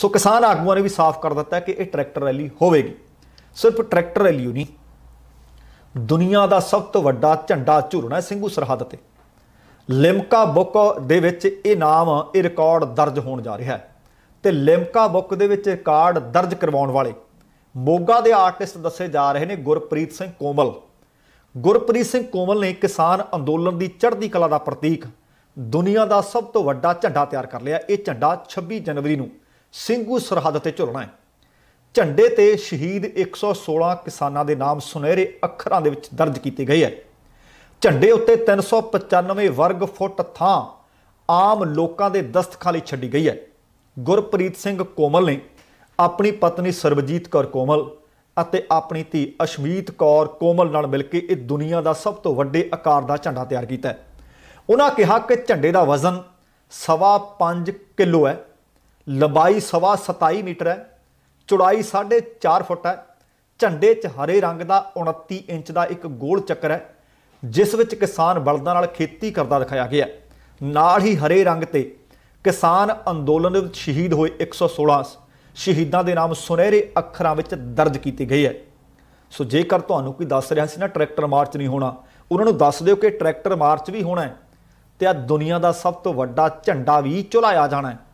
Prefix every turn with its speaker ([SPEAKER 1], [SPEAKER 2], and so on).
[SPEAKER 1] ਸੋ ਕਿਸਾਨ ਆਗੂਆਂ ਨੇ ਵੀ ਸਾਫ਼ ਕਰ ਦਿੱਤਾ ਕਿ ਇਹ ਟਰੈਕਟਰ ਰੈਲੀ ਹੋਵੇਗੀ ਸਿਰਫ ਟਰੈਕਟਰ ਰੈਲੀ ਨਹੀਂ ਦੁਨੀਆ ਦਾ ਸਭ ਤੋਂ ਵੱਡਾ ਝੰਡਾ ਝੂਲਣਾ ਸਿੰਘੂ ਸਰਹੱਦ ਤੇ ਲਿਮਕਾ ਬੁੱਕ ਦੇ ਵਿੱਚ ਇਹ ਨਾਮ ਇਹ ਰਿਕਾਰਡ ਦਰਜ ਹੋਣ ਜਾ ਰਿਹਾ ਹੈ ਤੇ ਲਿਮਕਾ ਬੁੱਕ ਦੇ ਵਿੱਚ ਰਿਕਾਰਡ ਦਰਜ ਕਰਵਾਉਣ ਵਾਲੇ ਮੋਗਾ ਦੇ ਆਰਟਿਸਟ ਦੱਸੇ ਜਾ ਰਹੇ ਨੇ ਗੁਰਪ੍ਰੀਤ ਸਿੰਘ ਕੋਮਲ ਗੁਰਪ੍ਰੀਤ ਸਿੰਘ ਕੋਮਲ ਨੇ ਕਿਸਾਨ ਅੰਦੋਲਨ ਦੀ ਚੜ੍ਹਦੀ ਕਲਾ ਦਾ ਪ੍ਰਤੀਕ ਦੁਨੀਆ ਦਾ ਸਭ ਤੋਂ ਵੱਡਾ ਝੰਡਾ ਤਿਆਰ ਕਰ ਲਿਆ ਇਹ ਝੰਡਾ 26 ਜਨਵਰੀ ਨੂੰ ਸਿੰਘੂ ਸਰਹੱਦ ਤੇ ਝੁਲਣਾ ਹੈ ਝੰਡੇ ਤੇ ਸ਼ਹੀਦ 116 ਕਿਸਾਨਾਂ ਦੇ ਨਾਮ ਸੁਨਹਿਰੇ ਅੱਖਰਾਂ ਦੇ ਵਿੱਚ ਦਰਜ ਕੀਤੇ ਗਏ ਹੈ ਝੰਡੇ ਉੱਤੇ 395 ਵਰਗ ਫੁੱਟ ਥਾਂ ਆਮ ਲੋਕਾਂ ਦੇ ਦਸਤਖਾਂ ਲਈ ਛੱਡੀ ਗਈ ਹੈ ਗੁਰਪ੍ਰੀਤ ਸਿੰਘ ਕੋਮਲ ਨੇ ਆਪਣੀ ਪਤਨੀ ਸਰਬਜੀਤ ਕੌਰ ਕੋਮਲ ਅਤੇ ਆਪਣੀ ਧੀ ਅਸ਼ਮੀਤ ਕੌਰ ਕੋਮਲ ਨਾਲ ਮਿਲ ਕੇ ਇਹ ਦੁਨੀਆ ਦਾ ਸਭ ਤੋਂ ਵੱਡੇ ਆਕਾਰ ਦਾ ਝੰਡਾ ਤਿਆਰ ਕੀਤਾ ਹੈ ਉਹਨਾਂ ਕਿਹਾ ਕਿ ਝੰਡੇ ਦਾ ਵਜ਼ਨ 5 ਕਿਲੋ ਹੈ ਲੰਬਾਈ ਸਵਾ 27 ਮੀਟਰ ਹੈ ਚੌੜਾਈ 4.5 ਫੁੱਟ ਹੈ ਝੰਡੇ 'ਚ ਹਰੇ ਰੰਗ ਦਾ 29 ਇੰਚ ਦਾ ਇੱਕ ਗੋਲ ਚੱਕਰ ਹੈ ਜਿਸ ਵਿੱਚ ਕਿਸਾਨ ਬਲਦਾਂ ਨਾਲ ਖੇਤੀ ਕਰਦਾ ਦਿਖਾਇਆ ਗਿਆ ਨਾਲ ਹੀ ਹਰੇ ਰੰਗ ਤੇ ਕਿਸਾਨ ਅੰਦੋਲਨ ਵਿੱਚ ਸ਼ਹੀਦ ਹੋਏ 116 ਸ਼ਹੀਦਾਂ ਦੇ ਨਾਮ ਸੁਨਹਿਰੇ ਅੱਖਰਾਂ ਵਿੱਚ ਦਰਜ ਕੀਤੇ ਗਏ ਹੈ ਸੋ ਜੇਕਰ ਤੁਹਾਨੂੰ ਕੋਈ ਦੱਸ ਰਿਹਾ ਸੀ ਨਾ ਟਰੈਕਟਰ ਮਾਰਚ ਨਹੀਂ ਹੋਣਾ ਉਹਨਾਂ ਨੂੰ ਦੱਸ ਦਿਓ ਕਿ ਟਰੈਕਟਰ ਮਾਰਚ ਵੀ ਹੋਣਾ ਹੈ ਤੇ ਆ ਦੁਨੀਆ ਦਾ ਸਭ ਤੋਂ ਵੱਡਾ ਝੰਡਾ ਵੀ ਚੁਲਾਇਆ ਜਾਣਾ ਹੈ